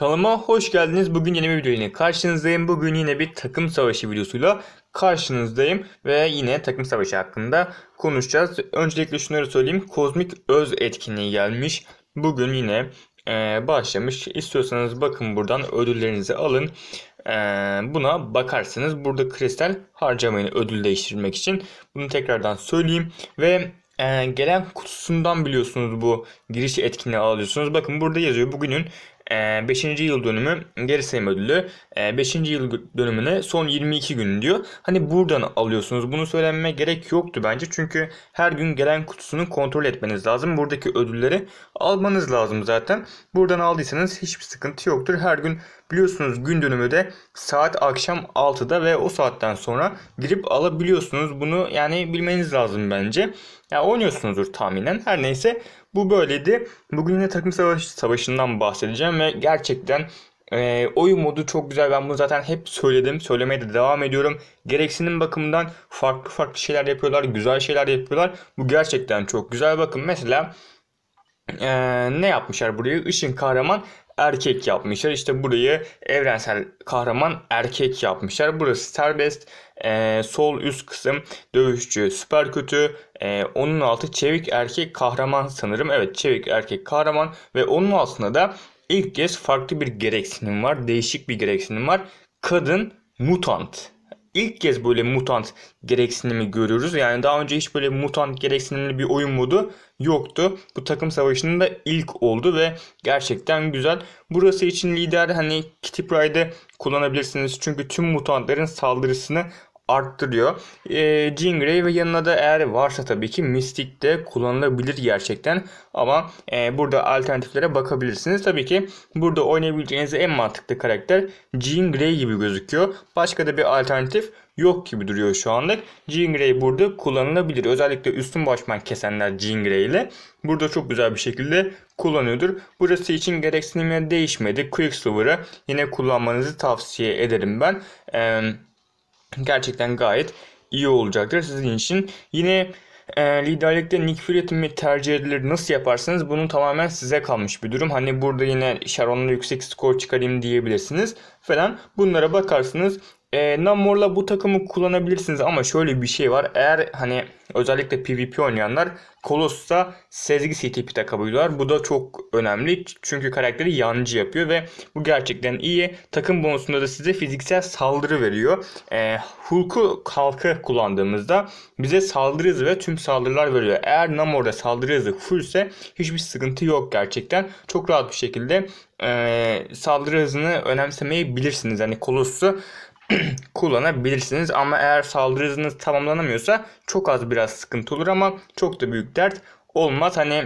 Kanalıma hoş geldiniz. Bugün yeni bir video yine karşınızdayım. Bugün yine bir takım savaşı videosuyla karşınızdayım ve yine takım savaşı hakkında konuşacağız. Öncelikle şunları söyleyeyim. Kozmik Öz etkinliği gelmiş. Bugün yine e, başlamış. İstiyorsanız bakın buradan ödüllerinizi alın. E, buna bakarsınız. Burada kristal harcamayın ödül değiştirmek için. Bunu tekrardan söyleyeyim ve e, gelen kutusundan biliyorsunuz bu giriş etkinliği alıyorsunuz. Bakın burada yazıyor bugünün 5. Ee, yıl dönümü geri sayım ödülü 5. Ee, yıl dönümüne son 22 gün diyor. Hani buradan alıyorsunuz. Bunu söylenme gerek yoktu bence. Çünkü her gün gelen kutusunu kontrol etmeniz lazım. Buradaki ödülleri almanız lazım zaten. Buradan aldıysanız hiçbir sıkıntı yoktur. Her gün biliyorsunuz gün dönümü de saat akşam 6'da ve o saatten sonra girip alabiliyorsunuz. Bunu yani bilmeniz lazım bence. Ya yani oynuyorsunuzdur tahminen. Her neyse bu böyleydi. Bugün yine takım savaş, savaşından bahsedeceğim ve gerçekten e, oyun modu çok güzel. Ben bunu zaten hep söyledim. Söylemeye de devam ediyorum. Gereksinim bakımından farklı farklı şeyler yapıyorlar. Güzel şeyler yapıyorlar. Bu gerçekten çok güzel. Bakın mesela ee, ne yapmışlar buraya? Işın kahraman erkek yapmışlar. İşte burayı evrensel kahraman erkek yapmışlar. Burası serbest. E, sol üst kısım dövüşçü süper kötü. E, onun altı çevik erkek kahraman sanırım. Evet çevik erkek kahraman. Ve onun altında da ilk kez farklı bir gereksinim var. Değişik bir gereksinim var. Kadın mutant ilk kez böyle mutant gereksinimi görüyoruz. Yani daha önce hiç böyle mutant gereksinimli bir oyun modu yoktu. Bu takım savaşının da ilk oldu ve gerçekten güzel. Burası için lider hani Kitty Pryde'ı kullanabilirsiniz. Çünkü tüm mutantların saldırısını arttırıyor. E, Jean Grey ve yanına da eğer varsa tabii ki Mystic de kullanılabilir gerçekten. Ama e, burada alternatiflere bakabilirsiniz. Tabii ki burada oynayabileceğiniz en mantıklı karakter Jean Grey gibi gözüküyor. Başka da bir alternatif yok gibi duruyor şu anlık. Jean Grey burada kullanılabilir. Özellikle üstün başman kesenler Jean Grey ile burada çok güzel bir şekilde kullanıyordur. Burası için gereksinimler değişmedi. Quicksilver'ı yine kullanmanızı tavsiye ederim ben. Eee gerçekten gayet iyi olacaktır sizin için. Yine e, liderlikte Nick Fury mi tercih edilir nasıl yaparsınız bunun tamamen size kalmış bir durum. Hani burada yine Sharon'la yüksek skor çıkarayım diyebilirsiniz falan bunlara bakarsınız. E, Namor'la bu takımı kullanabilirsiniz ama şöyle bir şey var. Eğer hani özellikle PvP oynayanlar Koloss'ta sezgi CTP takabiliyorlar. Bu da çok önemli. Çünkü karakteri yancı yapıyor ve bu gerçekten iyi. Takım bonusunda da size fiziksel saldırı veriyor. E, Hulk'u halkı kullandığımızda bize saldırı hızı ve tüm saldırılar veriyor. Eğer Namor'da saldırı hızı full ise hiçbir sıkıntı yok gerçekten. Çok rahat bir şekilde e, saldırı hızını önemsemeyebilirsiniz. Hani Koloss'u kullanabilirsiniz. Ama eğer saldırı hızınız tamamlanamıyorsa çok az biraz sıkıntı olur ama çok da büyük dert olmaz. Hani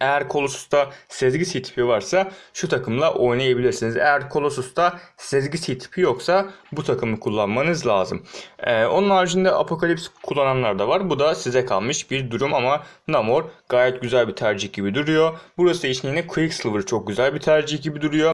eğer Colossus'ta sezgi C tipi varsa şu takımla oynayabilirsiniz. Eğer Colossus'ta sezgi C tipi yoksa bu takımı kullanmanız lazım. Ee, onun haricinde Apokalips kullananlar da var. Bu da size kalmış bir durum ama Namor gayet güzel bir tercih gibi duruyor. Burası için yine Quicksilver çok güzel bir tercih gibi duruyor.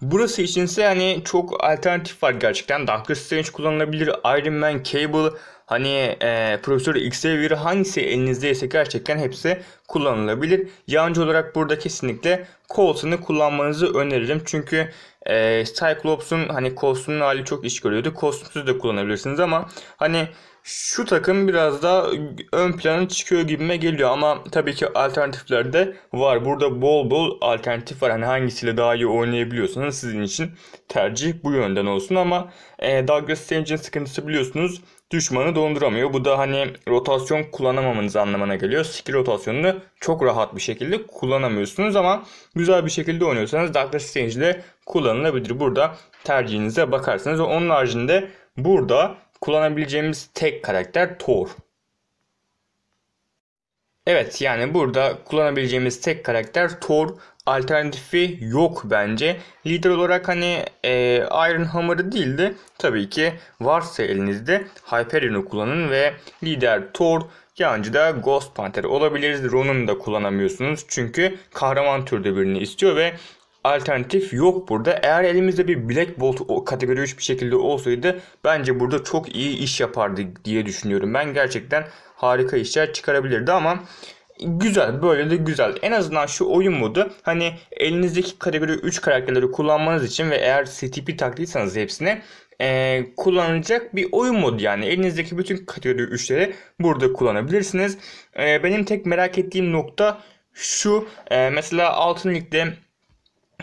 Burası içinse yani çok alternatif var gerçekten. Doctor Strange kullanılabilir, Iron Man, Cable, Hani e, Profesör Xavier hangisi elinizdeyse gerçekten hepsi kullanılabilir. Yancı olarak burada kesinlikle Colton'ı kullanmanızı öneririm. Çünkü e, Cyclops'un hani Colton'un hali çok iş görüyordu. Colton'suz da kullanabilirsiniz ama hani şu takım biraz da ön plana çıkıyor gibime geliyor ama tabii ki alternatifler de var. Burada bol bol alternatif var. Hani hangisiyle daha iyi oynayabiliyorsanız sizin için tercih bu yönden olsun ama e, Douglas Sage'in sıkıntısı biliyorsunuz düşmanı donduramıyor. Bu da hani rotasyon kullanamamanız anlamına geliyor. Skill rotasyonunu çok rahat bir şekilde kullanamıyorsunuz ama güzel bir şekilde oynuyorsanız Doctor Strange ile kullanılabilir. Burada tercihinize bakarsınız. Onun haricinde burada kullanabileceğimiz tek karakter Thor. Evet yani burada kullanabileceğimiz tek karakter Thor alternatifi yok bence. Lider olarak hani e, Iron Hammer'ı değil de tabii ki varsa elinizde Hyperion'u kullanın ve lider Thor yancı da Ghost Panther olabiliriz. Ron'un da kullanamıyorsunuz çünkü kahraman türde birini istiyor ve alternatif yok burada. Eğer elimizde bir Black Bolt kategori 3 bir şekilde olsaydı bence burada çok iyi iş yapardı diye düşünüyorum. Ben gerçekten harika işler çıkarabilirdi ama güzel böyle de güzel. En azından şu oyun modu hani elinizdeki kategori 3 karakterleri kullanmanız için ve eğer CTP taktıysanız hepsini e, kullanacak bir oyun modu yani. Elinizdeki bütün kategori 3'leri burada kullanabilirsiniz. E, benim tek merak ettiğim nokta şu e, mesela Altın Lig'de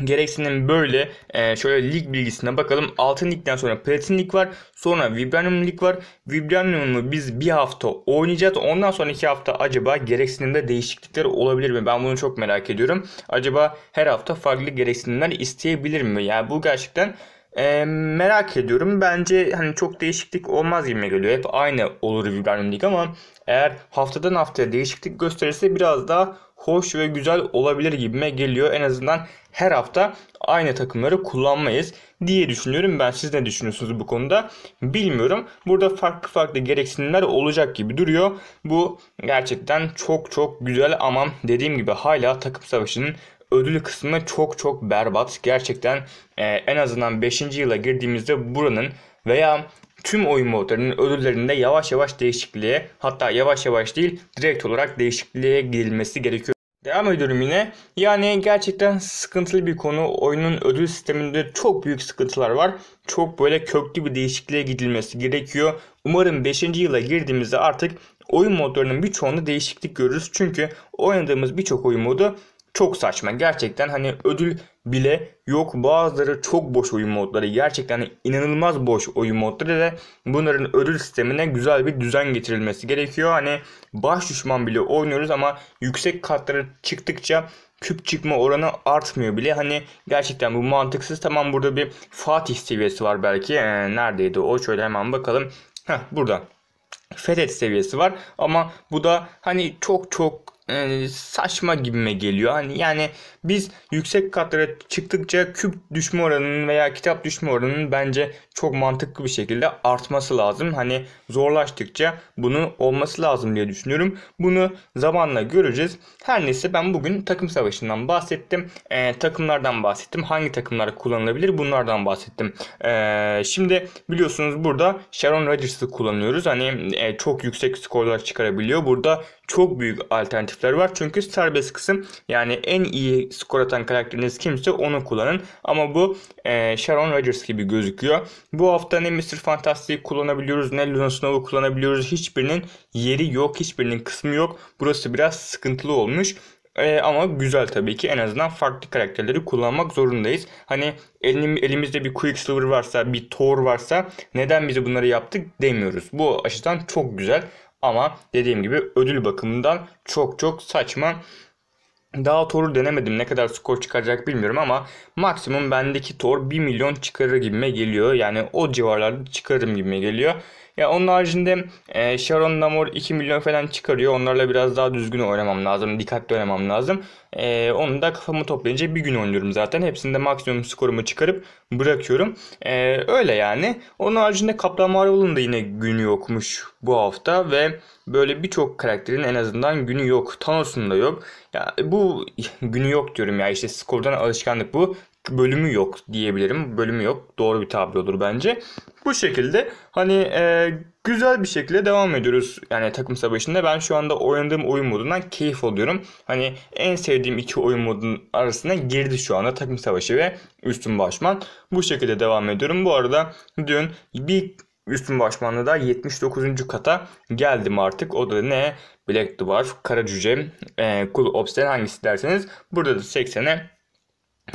gereksinim böyle e, şöyle lig bilgisine bakalım. Altın ligden sonra platin lig var. Sonra vibranium lig var. Vibranium'u biz bir hafta oynayacağız. Ondan sonraki hafta acaba gereksinimde değişiklikler olabilir mi? Ben bunu çok merak ediyorum. Acaba her hafta farklı gereksinimler isteyebilir mi? Yani bu gerçekten e, merak ediyorum. Bence hani çok değişiklik olmaz gibi geliyor. Hep aynı olur Vibranium Lig ama eğer haftadan haftaya değişiklik gösterirse biraz daha hoş ve güzel olabilir gibime geliyor. En azından her hafta aynı takımları kullanmayız diye düşünüyorum. Ben siz ne düşünüyorsunuz bu konuda bilmiyorum. Burada farklı farklı gereksinimler olacak gibi duruyor. Bu gerçekten çok çok güzel ama dediğim gibi hala takım savaşının ödül kısmı çok çok berbat. Gerçekten e, en azından 5. yıla girdiğimizde buranın veya tüm oyun modlarının ödüllerinde yavaş yavaş değişikliğe hatta yavaş yavaş değil direkt olarak değişikliğe girilmesi gerekiyor. Devam ediyorum yine. Yani gerçekten sıkıntılı bir konu. Oyunun ödül sisteminde çok büyük sıkıntılar var. Çok böyle köklü bir değişikliğe gidilmesi gerekiyor. Umarım 5. yıla girdiğimizde artık oyun modlarının birçoğunda değişiklik görürüz. Çünkü oynadığımız birçok oyun modu çok saçma. Gerçekten hani ödül bile yok. Bazıları çok boş oyun modları. Gerçekten inanılmaz boş oyun modları ve bunların ödül sistemine güzel bir düzen getirilmesi gerekiyor. Hani baş düşman bile oynuyoruz ama yüksek katlara çıktıkça küp çıkma oranı artmıyor bile. Hani gerçekten bu mantıksız. Tamam burada bir Fatih seviyesi var belki. Ee, neredeydi o? Şöyle hemen bakalım. Heh burada. Fethet seviyesi var ama bu da hani çok çok e, saçma gibime geliyor. Hani yani biz yüksek katlara çıktıkça küp düşme oranının veya kitap düşme oranının bence çok mantıklı bir şekilde artması lazım. Hani zorlaştıkça bunun olması lazım diye düşünüyorum. Bunu zamanla göreceğiz. Her neyse ben bugün takım savaşından bahsettim. E, takımlardan bahsettim. Hangi takımlar kullanılabilir bunlardan bahsettim. E, şimdi biliyorsunuz burada Sharon Rodgers'ı kullanıyoruz. Hani e, çok yüksek skorlar çıkarabiliyor. Burada çok büyük alternatifler var. Çünkü serbest kısım yani en iyi skor atan karakteriniz kimse onu kullanın. Ama bu e, Sharon Rogers gibi gözüküyor. Bu hafta ne Mr. Fantastic'i kullanabiliyoruz ne Luna Snow'u kullanabiliyoruz. Hiçbirinin yeri yok. Hiçbirinin kısmı yok. Burası biraz sıkıntılı olmuş. E, ama güzel tabii ki en azından farklı karakterleri kullanmak zorundayız. Hani elim, elimizde bir Quicksilver varsa, bir Thor varsa neden bizi bunları yaptık demiyoruz. Bu açıdan çok güzel. Ama dediğim gibi ödül bakımından çok çok saçma. Daha Tor'u denemedim. Ne kadar skor çıkaracak bilmiyorum ama maksimum bendeki Tor 1 milyon çıkarır gibime geliyor. Yani o civarlarda çıkarım gibime geliyor. Ya onun haricinde e, Sharon Namor 2 milyon falan çıkarıyor. Onlarla biraz daha düzgün oynamam lazım. Dikkatli oynamam lazım. E, onu da kafamı toplayınca bir gün oynuyorum zaten. Hepsinde maksimum skorumu çıkarıp bırakıyorum. E, öyle yani. Onun haricinde Kaplan Marvel'ın da yine günü yokmuş bu hafta ve böyle birçok karakterin en azından günü yok. Thanos'un da yok. Ya bu günü yok diyorum ya işte skordan alışkanlık bu bölümü yok diyebilirim. Bölümü yok. Doğru bir tabir olur bence. Bu şekilde hani e, güzel bir şekilde devam ediyoruz yani takım savaşında. Ben şu anda oynadığım oyun modundan keyif alıyorum. Hani en sevdiğim iki oyun modunun arasına girdi şu anda takım savaşı ve üstün başman. Bu şekilde devam ediyorum. Bu arada dün bir üstün başmanla da 79. kata geldim artık. O da ne? Black Dwarf, Kara Cüce, e, Cool Ops'ten hangisi derseniz. Burada da 80'e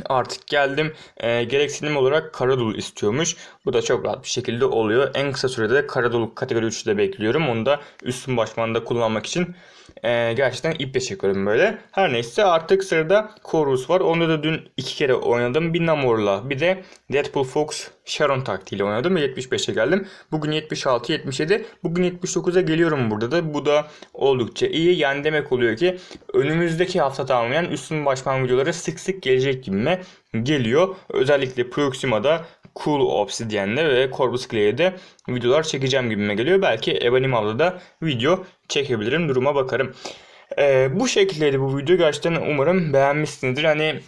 artık geldim. E, ee, gereksinim olarak Karadul istiyormuş. Bu da çok rahat bir şekilde oluyor. En kısa sürede de Karadul kategori 3'ü de bekliyorum. Onu da üstün başmanda kullanmak için e, gerçekten iple çekiyorum böyle. Her neyse artık sırada Chorus var. Onu da dün iki kere oynadım. Bir Namor'la bir de Deadpool Fox Sharon taktiğiyle oynadım ve 75'e geldim. Bugün 76, 77, bugün 79'a geliyorum burada da. Bu da oldukça iyi. Yani demek oluyor ki önümüzdeki hafta tamamlayan üstün başman videoları sık sık gelecek gibime geliyor. Özellikle Proxima'da Cool Obsidian'de ve Corvus Clay'de videolar çekeceğim gibime geliyor. Belki Ebony da video çekebilirim. Duruma bakarım. Ee, bu şekildeydi bu video. Gerçekten umarım beğenmişsinizdir. Hani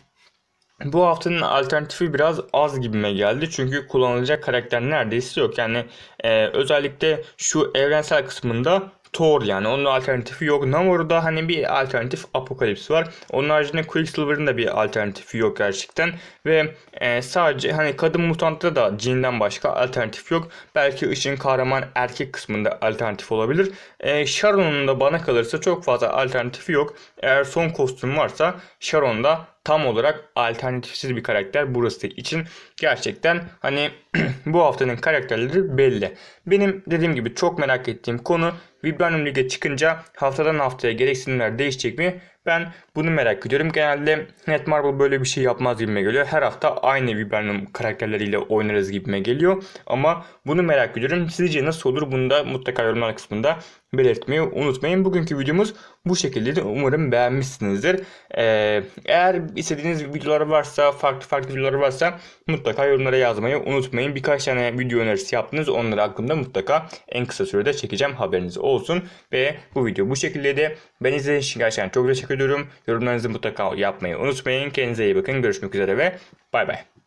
bu haftanın alternatifi biraz az gibime geldi. Çünkü kullanılacak karakter neredeyse yok. Yani e, özellikle şu evrensel kısmında Thor yani onun alternatifi yok. Namor'da hani bir alternatif Apokalips var. Onun haricinde Quicksilver'ın da bir alternatifi yok gerçekten. Ve e, sadece hani kadın mutantta da Jean'den başka alternatif yok. Belki işin kahraman erkek kısmında alternatif olabilir. E, Sharon'un da bana kalırsa çok fazla alternatifi yok. Eğer son kostüm varsa Sharon'da tam olarak alternatifsiz bir karakter burası için gerçekten hani bu haftanın karakterleri belli. Benim dediğim gibi çok merak ettiğim konu Vibranium Lig'e çıkınca haftadan haftaya gereksinimler değişecek mi? Ben bunu merak ediyorum. Genelde Netmarble böyle bir şey yapmaz gibime geliyor. Her hafta aynı Vibranium karakterleriyle oynarız gibime geliyor. Ama bunu merak ediyorum. Sizce nasıl olur? Bunu da mutlaka yorumlar kısmında belirtmeyi unutmayın. Bugünkü videomuz bu şekildeydi. Umarım beğenmişsinizdir. Ee, eğer istediğiniz videolar varsa, farklı farklı videolar varsa mutlaka yorumlara yazmayı unutmayın unutmayın. Birkaç tane video önerisi yaptınız. Onları aklımda mutlaka en kısa sürede çekeceğim. Haberiniz olsun. Ve bu video bu şekildeydi. Ben izlediğiniz için gerçekten çok teşekkür ediyorum. Yorumlarınızı mutlaka yapmayı unutmayın. Kendinize iyi bakın. Görüşmek üzere ve bay bay.